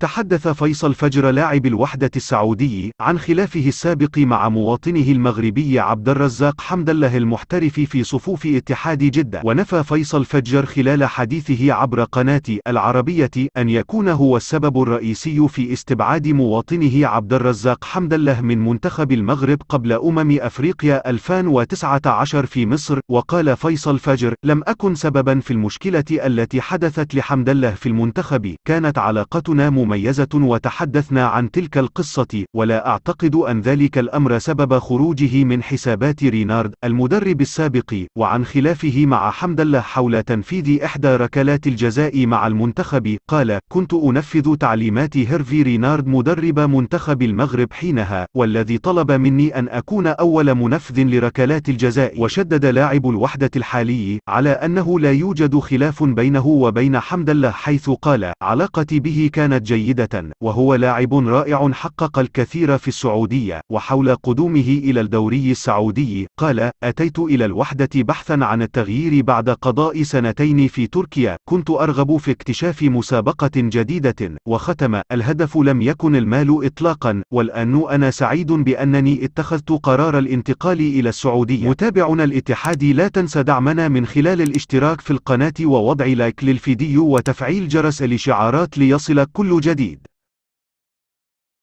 تحدث فيصل فجر لاعب الوحدة السعودي عن خلافه السابق مع مواطنه المغربي عبد الرزاق حمد الله المحترف في صفوف اتحاد جدة ونفى فيصل فجر خلال حديثه عبر قناة العربية أن يكون هو السبب الرئيسي في استبعاد مواطنه عبد الرزاق حمد الله من منتخب المغرب قبل أمم أفريقيا 2019 في مصر وقال فيصل فجر لم أكن سببا في المشكلة التي حدثت لحمد الله في المنتخب كانت علاقتنا مم... مميزة وتحدثنا عن تلك القصة ولا أعتقد أن ذلك الأمر سبب خروجه من حسابات رينارد المدرب السابق وعن خلافه مع حمد الله حول تنفيذ إحدى ركلات الجزاء مع المنتخب قال كنت أنفذ تعليمات هيرفي رينارد مدرب منتخب المغرب حينها والذي طلب مني أن أكون أول منفذ لركلات الجزاء وشدد لاعب الوحدة الحالي على أنه لا يوجد خلاف بينه وبين حمد الله حيث قال علاقتي به كانت جيدة جيدة وهو لاعب رائع حقق الكثير في السعودية وحول قدومه إلى الدوري السعودي قال أتيت إلى الوحدة بحثا عن التغيير بعد قضاء سنتين في تركيا كنت أرغب في اكتشاف مسابقة جديدة وختم الهدف لم يكن المال إطلاقا والآن أنا سعيد بأنني اتخذت قرار الانتقال إلى السعودية متابعنا الاتحادي لا تنسى دعمنا من خلال الاشتراك في القناة ووضع لايك للفيديو وتفعيل جرس الإشعارات ليصلك كل جديد الجديد